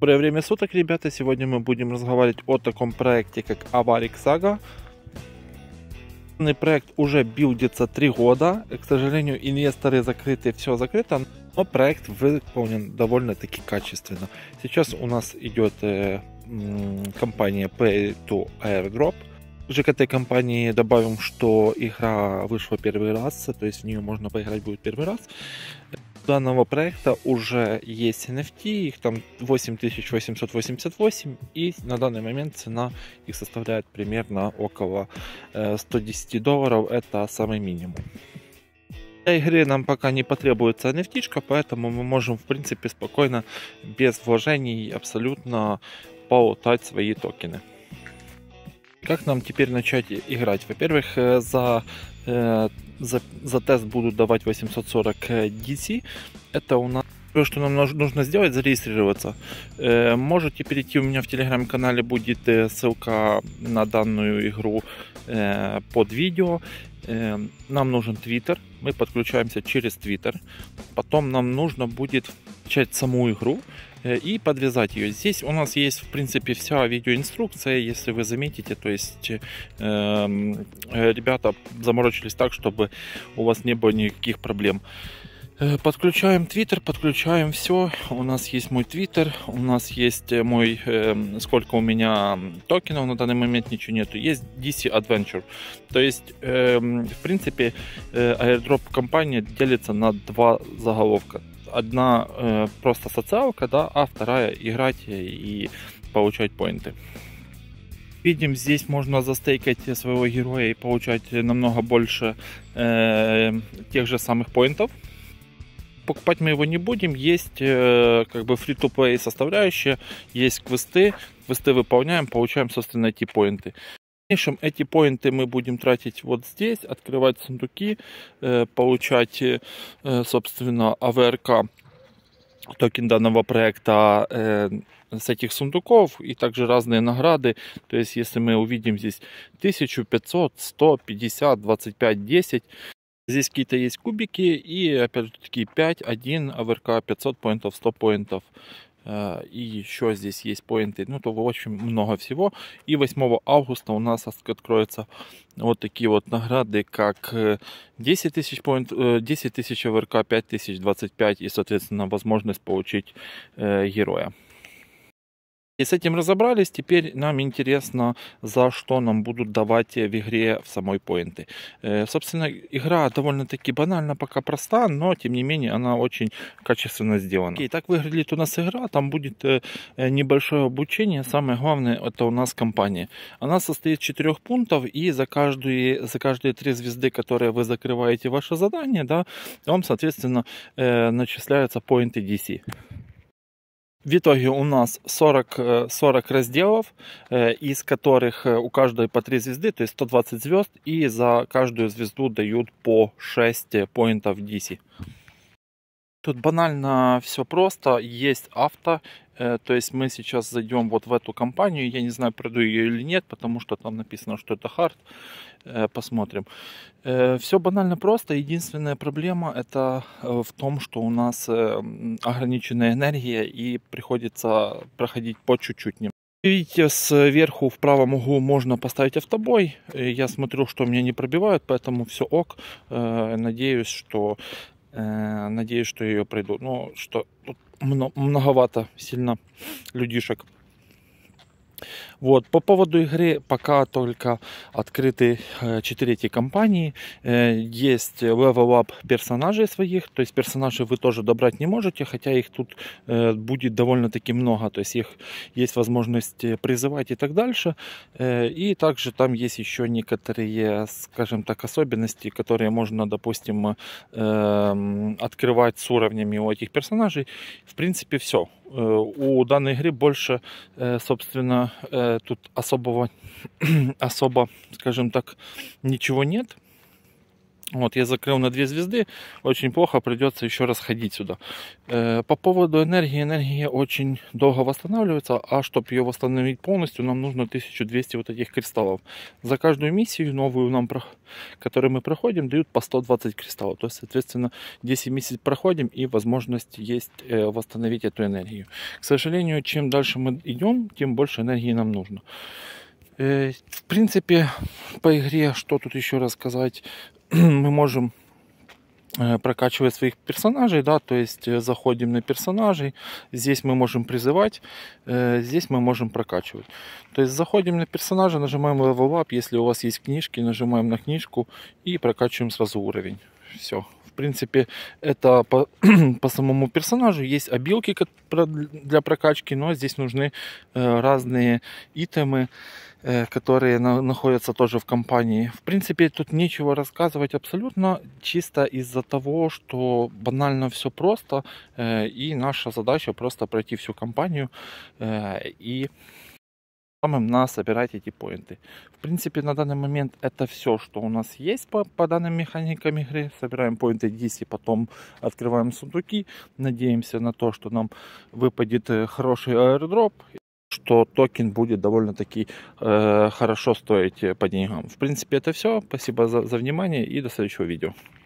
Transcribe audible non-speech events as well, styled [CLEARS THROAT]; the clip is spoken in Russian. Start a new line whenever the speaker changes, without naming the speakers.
Доброе время суток, ребята. Сегодня мы будем разговаривать о таком проекте, как Аварик Сага. Данный проект уже билдится 3 года. К сожалению, инвесторы закрыты, все закрыто, но проект выполнен довольно-таки качественно. Сейчас у нас идет э, компания Pay to Airdrop. Же к этой компании добавим, что игра вышла первый раз, то есть в нее можно поиграть будет первый раз данного проекта уже есть NFT, их там 8888, и на данный момент цена их составляет примерно около 110 э, долларов, это самый минимум. Для игры нам пока не потребуется NFT, поэтому мы можем в принципе спокойно без вложений абсолютно полутать свои токены. Как нам теперь начать играть? Во-первых, э, за, э, за, за тест будут давать 840 DC. Э, Это у нас то, что нам нужно сделать, зарегистрироваться. Можете перейти, у меня в телеграм-канале будет ссылка на данную игру под видео. Нам нужен Твиттер. мы подключаемся через Твиттер. Потом нам нужно будет начать саму игру, Э, и подвязать ее. Здесь у нас есть, в принципе, вся видеоинструкция, если вы заметите, то есть э, э ребята заморочились так, чтобы у вас не было никаких проблем. Э, подключаем твиттер подключаем все. У нас есть мой твиттер у нас есть мой, э, сколько у меня токенов на данный момент ничего нету. Есть DC Adventure. То есть, э, в принципе, э, airdrop компания делится на два заголовка одна э, просто социалка, да, а вторая играть и получать поинты. Видим, здесь можно застейкать своего героя и получать намного больше э, тех же самых поинтов. Покупать мы его не будем, есть э, как бы free-to-play составляющая, есть квесты, квесты выполняем, получаем, собственно, эти поинты в дальнейшем эти поинты мы будем тратить вот здесь, открывать сундуки, э, получать, э, э, собственно, АВРК токен данного проекта с этих сундуков и также разные награды. То есть, если мы увидим здесь 1500, 150, 25, 10, здесь какие-то есть кубики и опять же такие 5, 1, АВРК 500 поинтов, 100 поинтов и еще здесь есть поинты, ну, то, в общем, много всего. И 8 августа у нас откроются вот такие вот награды, как 10 тысяч поинт, 10 тысяч ВРК, 5 тысяч, 25 и, соответственно, возможность получить героя. И с этим разобрались. Теперь нам интересно, за что нам будут давать э, в игре в самой поинты. Э, собственно, игра довольно-таки банально пока проста, но тем не менее она очень качественно сделана. И так выглядит у нас игра. Там будет э, небольшое обучение. Самое главное это у нас компания. Она состоит из четырех пунктов и за каждые, за каждые три звезды, которые вы закрываете ваше задание, да, вам, соответственно, начисляются поинты DC. В итоге у нас 40, 40 э, разделов, э, из которых э, у каждой по 3 звезды, то есть 120 звезд, и за каждую звезду дают по 6 поинтов DC. Тут банально все просто. Есть авто, э, то есть мы сейчас зайдем вот в эту компанию. Я не знаю, пройду ее или нет, потому что там написано, что это хард. Э, посмотрим. Э, все банально просто. Единственная проблема это в том, что у нас ограниченная энергия и приходится проходить по чуть-чуть. Видите, сверху в правом углу можно поставить автобой. Я смотрю, что меня не пробивают, поэтому все ок. Надеюсь, что Надеюсь, что я ее пройду. Но ну, что тут многовато сильно людишек. Вот. По поводу игры пока только открыты 4 э, эти компании. Э, есть level up персонажей своих, то есть персонажей вы тоже добрать не можете, хотя их тут э, будет довольно-таки много, то есть их есть возможность призывать и так дальше. И также там есть еще некоторые, скажем так, особенности, которые можно, допустим, открывать с уровнями у этих персонажей. В принципе, все. У данной игры больше, собственно, тут особого, [CLEARS THROAT] особо, скажем так, ничего нет. Вот, я закрыл на две звезды, очень плохо, придется еще раз ходить сюда. Э, по поводу энергии, энергия очень долго восстанавливается, а чтобы ее восстановить полностью, нам нужно 1200 вот этих кристаллов. За каждую миссию новую нам, которую мы проходим, дают по 120 кристаллов. То есть, соответственно, 10 миссий проходим и возможность есть э, восстановить эту энергию. К сожалению, чем дальше мы идем, тем больше энергии нам нужно. Э, в принципе, по игре, что тут еще рассказать, [CLEARS THROAT] мы можем э, прокачивать своих персонажей, да, то есть э, заходим на персонажей, здесь мы можем призывать, э, здесь мы можем прокачивать. То есть заходим на персонажа, нажимаем level up, если у вас есть книжки, нажимаем на книжку и прокачиваем сразу уровень все. В принципе, это по, [CLEARS THROAT] по самому персонажу. Есть обилки как для прокачки, но здесь нужны э, разные итемы, э, которые на, находятся тоже в компании. В принципе, тут нечего рассказывать абсолютно, чисто из-за того, что банально все просто, э, и наша задача просто пройти всю компанию э, и самым на собирать эти поинты. В принципе, на данный момент это все, что у нас есть по, по данным механикам игры. Собираем поинты 10, потом открываем сундуки. Надеемся на то, что нам выпадет э, хороший аэродроп что токен будет довольно-таки э, хорошо стоить э, по деньгам. В принципе, это все. Спасибо за, за внимание и до следующего видео.